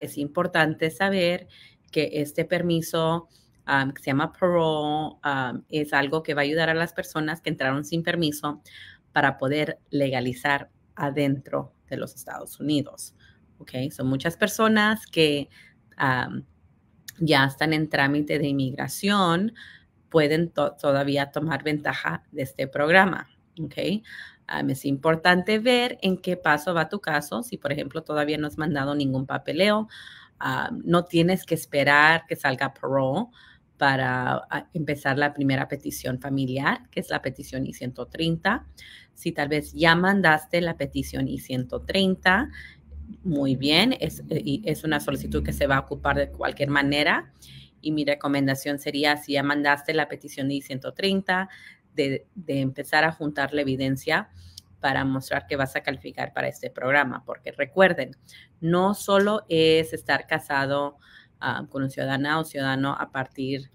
es importante saber que este permiso que se llama parole es algo que va a ayudar a las personas que entraron sin permiso para poder legalizar adentro de los Estados Unidos. Ok, son muchas personas que ya están en trámite de inmigración, pueden todavía tomar ventaja de este programa. Okay. Ah, es importante ver en qué paso va tu caso. Si, por ejemplo, todavía no has mandado ningún papeleo, ah, no tienes que esperar que salga pro para ah, empezar la primera petición familiar, que es la petición I-130. Si tal vez ya mandaste la petición I-130, muy bien, es, eh, es una solicitud que se va a ocupar de cualquier manera. Y mi recomendación sería, si ya mandaste la petición I-130, de, empezar a juntar la evidencia para mostrar que vas a calificar para este programa, porque recuerden, no solo es estar casado ah, con un ciudadana o ciudadano a partir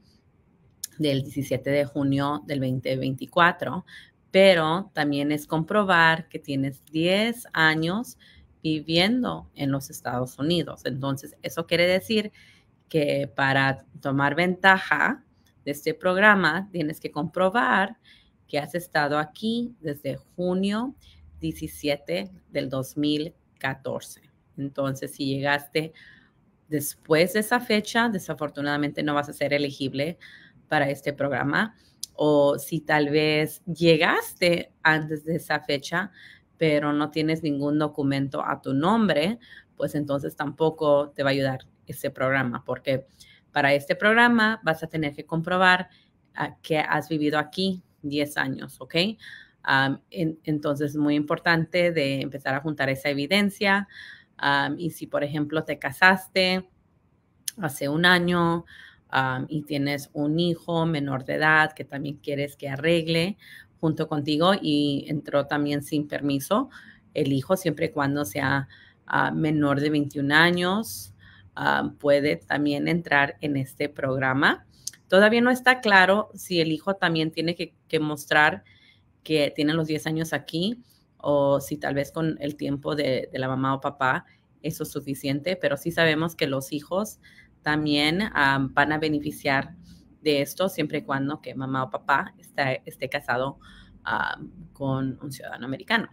del 17 de junio del 2024, pero también es comprobar que tienes 10 años viviendo en los Estados Unidos. Entonces, eso quiere decir que para tomar ventaja de este programa, tienes que comprobar que has estado aquí desde junio 17 del 2014. Entonces, si llegaste después de esa fecha, desafortunadamente no vas a ser elegible para este programa. O si tal vez llegaste antes de esa fecha, pero no tienes ningún documento a tu nombre, pues entonces tampoco te va a ayudar ese programa, porque para este programa vas a tener que comprobar ah, que has vivido aquí 10 años, ¿ok? Ah, entonces es muy importante de empezar a juntar esa evidencia. Ah, y si, por ejemplo, te casaste hace un año y tienes un hijo menor de edad que también quieres que arregle junto contigo y entró también sin permiso el hijo, siempre y cuando sea menor de 21 años. Ah, puede también entrar en este programa. Todavía no está claro si el hijo también tiene que, mostrar que tiene los 10 años aquí o si tal vez con el tiempo de, la mamá o papá eso es suficiente, pero sí sabemos que los hijos también ah, van a beneficiar de esto siempre y cuando que mamá o papá esté casado ah, con un ciudadano americano.